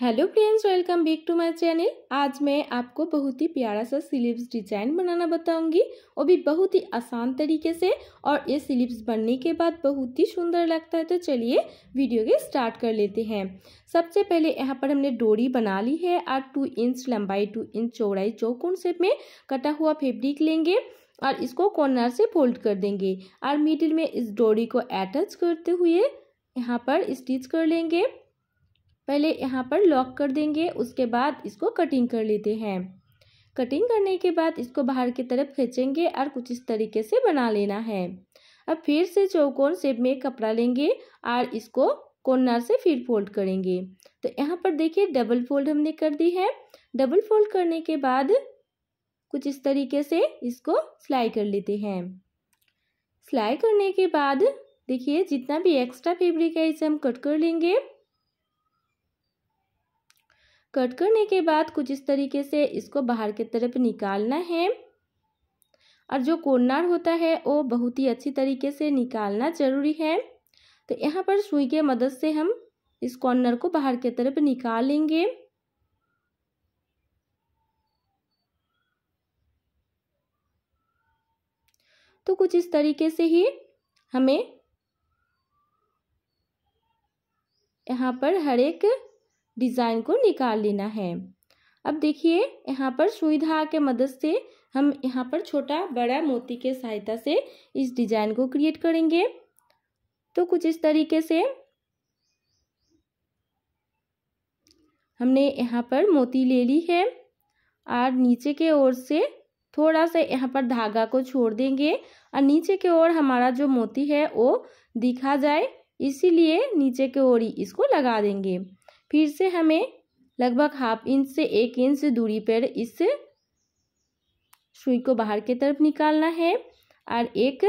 hello friends welcome back to my channel आज मैं आपको बहुत ही प्यारा सा स्लीव्स डिजाइन बनाना बताऊंगी वो भी बहुत ही आसान तरीके से और ये स्लीव्स बनने के बाद बहुत ही सुंदर लगता है तो चलिए वीडियो के स्टार्ट कर लेते हैं सबसे पहले यहाँ पर हमने डोरी बना ली है और टू इंच लंबाई टू इंच चौड़ाई चौकोन सेप में कटा हुआ फेब्रिक लेंगे और इसको कॉर्नर से फोल्ड कर देंगे और मिडिल में इस डोरी को अटैच करते हुए यहाँ पर स्टिच कर लेंगे पहले यहाँ पर लॉक कर देंगे उसके बाद इसको कटिंग कर लेते हैं कटिंग करने के बाद इसको बाहर की तरफ खींचेंगे और कुछ इस तरीके से बना लेना है अब फिर से चौकोन शेप में कपड़ा लेंगे और इसको कॉर्नर से फिर फोल्ड करेंगे तो यहाँ पर देखिए डबल फोल्ड हमने कर दी है डबल फोल्ड करने के बाद कुछ इस तरीके से इसको सिलाई कर लेते हैं सिलाई करने के बाद देखिए जितना भी एक्स्ट्रा फेब्रिक है इसे हम कट कर लेंगे कट करने के बाद कुछ इस तरीके से इसको बाहर की तरफ निकालना है और जो कोर्नर होता है वो बहुत ही अच्छी तरीके से निकालना ज़रूरी है तो यहाँ पर सुई के मदद से हम इस कॉर्नर को बाहर की तरफ निकाल लेंगे तो कुछ इस तरीके से ही हमें यहाँ पर हर एक डिज़ाइन को निकाल लेना है अब देखिए यहाँ पर सुई धागा के मदद से हम यहाँ पर छोटा बड़ा मोती के सहायता से इस डिज़ाइन को क्रिएट करेंगे तो कुछ इस तरीके से हमने यहाँ पर मोती ले ली है और नीचे के ओर से थोड़ा सा यहाँ पर धागा को छोड़ देंगे और नीचे के ओर हमारा जो मोती है वो दिखा जाए इसीलिए नीचे के ओर ही इसको लगा देंगे फिर से हमें लगभग हाफ इंच से एक इंच दूरी पर इस सुई को बाहर की तरफ निकालना है और एक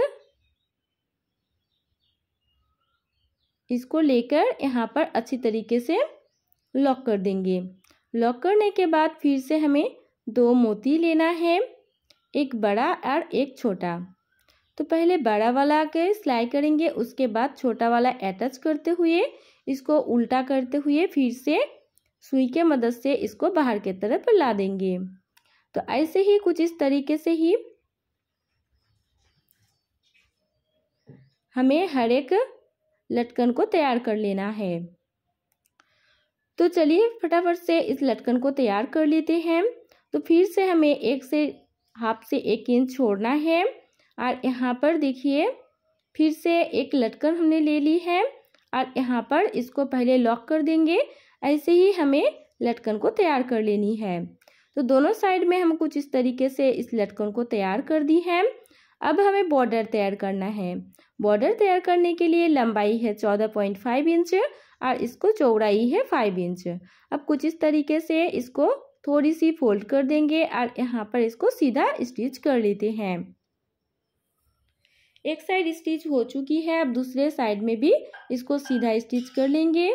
इसको लेकर यहाँ पर अच्छी तरीके से लॉक कर देंगे लॉक करने के बाद फिर से हमें दो मोती लेना है एक बड़ा और एक छोटा तो पहले बड़ा वाला के सिलाई करेंगे उसके बाद छोटा वाला अटैच करते हुए इसको उल्टा करते हुए फिर से सुई के मदद से इसको बाहर के तरफ ला देंगे तो ऐसे ही कुछ इस तरीके से ही हमें हर एक लटकन को तैयार कर लेना है तो चलिए फटाफट से इस लटकन को तैयार कर लेते हैं तो फिर से हमें एक से हाफ से एक इंच छोड़ना है और यहाँ पर देखिए फिर से एक लटकन हमने ले ली है और यहाँ पर इसको पहले लॉक कर देंगे ऐसे ही हमें लटकन को तैयार कर लेनी है तो दोनों साइड में हम कुछ इस तरीके से इस लटकन को तैयार कर दी है अब हमें बॉर्डर तैयार करना है बॉर्डर तैयार करने के लिए लंबाई है चौदह पॉइंट फाइव इंच और इसको चौड़ाई है फाइव इंच अब कुछ इस तरीके से इसको थोड़ी सी फोल्ड कर देंगे और यहाँ पर इसको सीधा स्टिच कर लेते हैं एक साइड स्टिच हो चुकी है अब दूसरे साइड में भी इसको सीधा स्टिच कर लेंगे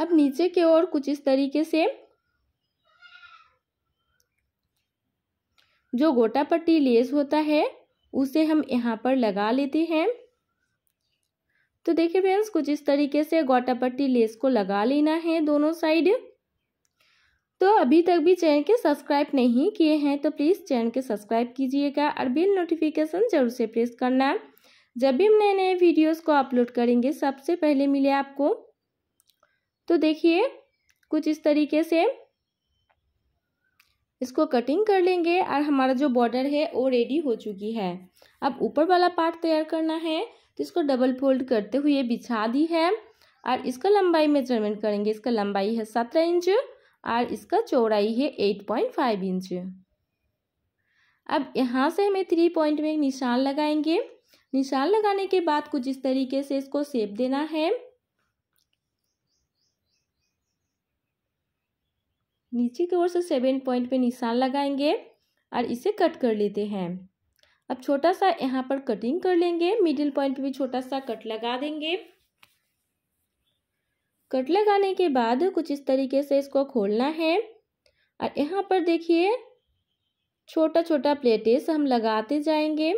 अब नीचे के ओर कुछ इस तरीके से जो गोटा पट्टी लेस होता है उसे हम यहाँ पर लगा लेते हैं तो देखिए फ्रेंड्स कुछ इस तरीके से गोटा पट्टी लेस को लगा लेना है दोनों साइड तो अभी तक भी चैनल के सब्सक्राइब नहीं किए हैं तो प्लीज़ चैनल के सब्सक्राइब कीजिएगा और बिल नोटिफिकेशन जरूर से प्रेस करना जब भी हम नए नए वीडियोस को अपलोड करेंगे सबसे पहले मिले आपको तो देखिए कुछ इस तरीके से इसको कटिंग कर लेंगे और हमारा जो बॉर्डर है वो रेडी हो चुकी है अब ऊपर वाला पार्ट तैयार करना है तो इसको डबल फोल्ड करते हुए बिछा दी है और इसका लंबाई मेजरमेंट करेंगे इसका लंबाई है सत्रह इंच और इसका चौड़ाई है एट पॉइंट फाइव इंच अब यहाँ से हमें थ्री पॉइंट में निशान लगाएंगे निशान लगाने के बाद कुछ इस तरीके से इसको सेप देना है नीचे की ओर से सेवन पॉइंट पे निशान लगाएंगे और इसे कट कर लेते हैं अब छोटा सा यहाँ पर कटिंग कर लेंगे मिडिल पॉइंट पे भी छोटा सा कट लगा देंगे कट लगाने के बाद कुछ इस तरीके से इसको खोलना है और यहाँ पर देखिए छोटा छोटा प्लेटेस हम लगाते जाएंगे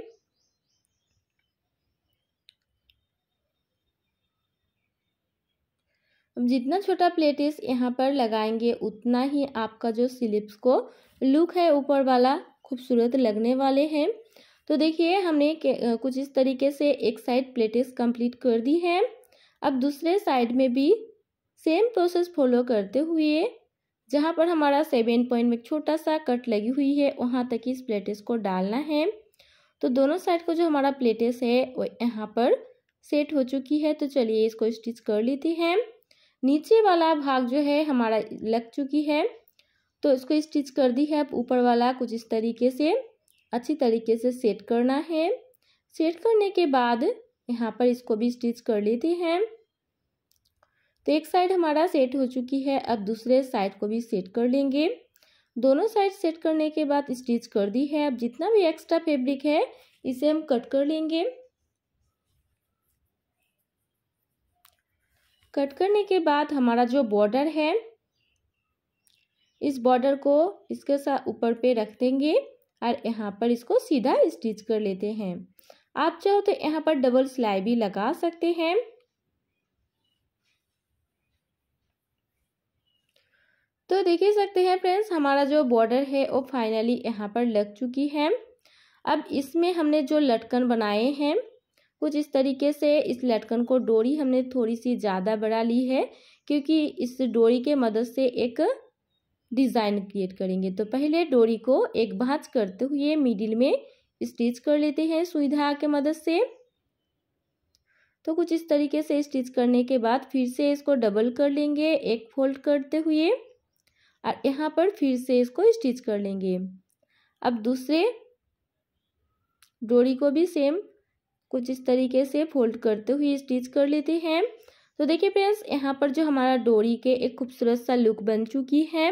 हम जितना छोटा प्लेटेस यहाँ पर लगाएंगे उतना ही आपका जो स्लिप्स को लुक है ऊपर वाला खूबसूरत लगने वाले हैं तो देखिए हमने कुछ इस तरीके से एक साइड प्लेटेस कंप्लीट कर दी है अब दूसरे साइड में भी सेम प्रोसेस फॉलो करते हुए जहाँ पर हमारा सेवन पॉइंट में छोटा सा कट लगी हुई है वहाँ तक इस प्लेटेस को डालना है तो दोनों साइड को जो हमारा प्लेटेस है वो यहाँ पर सेट हो चुकी है तो चलिए इसको स्टिच कर लेते हैं नीचे वाला भाग जो है हमारा लग चुकी है तो इसको स्टिच कर दी है अब ऊपर वाला कुछ इस तरीके से अच्छी तरीके से सेट करना है सेट करने के बाद यहाँ पर इसको भी स्टिच कर लेते हैं तो एक साइड हमारा सेट हो चुकी है अब दूसरे साइड को भी सेट कर लेंगे दोनों साइड सेट करने के बाद स्टिच कर दी है अब जितना भी एक्स्ट्रा फैब्रिक है इसे हम कट कर लेंगे कट करने के बाद हमारा जो बॉर्डर है इस बॉर्डर को इसके साथ ऊपर पे रख देंगे और यहाँ पर इसको सीधा स्टिच कर लेते हैं आप चाहो तो यहाँ पर डबल सिलाई भी लगा सकते हैं तो देख ही सकते हैं फ्रेंड्स हमारा जो बॉर्डर है वो फाइनली यहाँ पर लग चुकी है अब इसमें हमने जो लटकन बनाए हैं कुछ इस तरीके से इस लटकन को डोरी हमने थोड़ी सी ज़्यादा बढ़ा ली है क्योंकि इस डोरी के मदद से एक डिज़ाइन क्रिएट करेंगे तो पहले डोरी को एक भाँच करते हुए मिडिल में स्टिच कर लेते हैं सुई धागा के मदद से तो कुछ इस तरीके से स्टिच करने के बाद फिर से इसको डबल कर लेंगे एक फोल्ड करते हुए और यहाँ पर फिर से इसको स्टिच कर लेंगे अब दूसरे डोरी को भी सेम कुछ इस तरीके से फोल्ड करते हुए स्टिच कर लेते हैं तो देखिए फ्रेंड्स यहाँ पर जो हमारा डोरी के एक खूबसूरत सा लुक बन चुकी है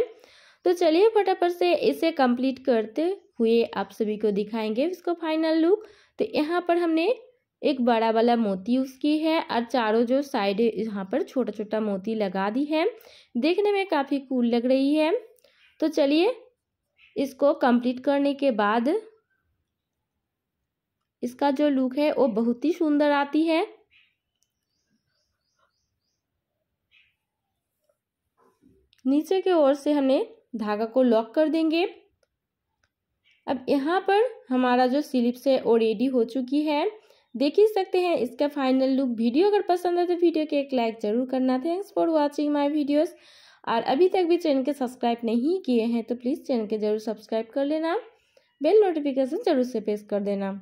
तो चलिए फटाफट से इसे कंप्लीट करते हुए आप सभी को दिखाएंगे इसको फाइनल लुक तो यहाँ पर हमने एक बड़ा वाला मोती उसकी है और चारों जो साइड यहाँ पर छोटा छोटा मोती लगा दी है देखने में काफ़ी कूल लग रही है तो चलिए इसको कंप्लीट करने के बाद इसका जो लुक है वो बहुत ही सुंदर आती है नीचे के ओर से हमने धागा को लॉक कर देंगे अब यहाँ पर हमारा जो स्लिप्स है वो रेडी हो चुकी है देख ही सकते हैं इसका फाइनल लुक वीडियो अगर पसंद है तो वीडियो के एक लाइक जरूर करना thanks for watching my videos और अभी तक भी चैनल के सब्सक्राइब नहीं किए हैं तो प्लीज़ चैनल के जरूर सब्सक्राइब कर लेना बेल नोटिफिकेशन जरूर से प्रेस कर देना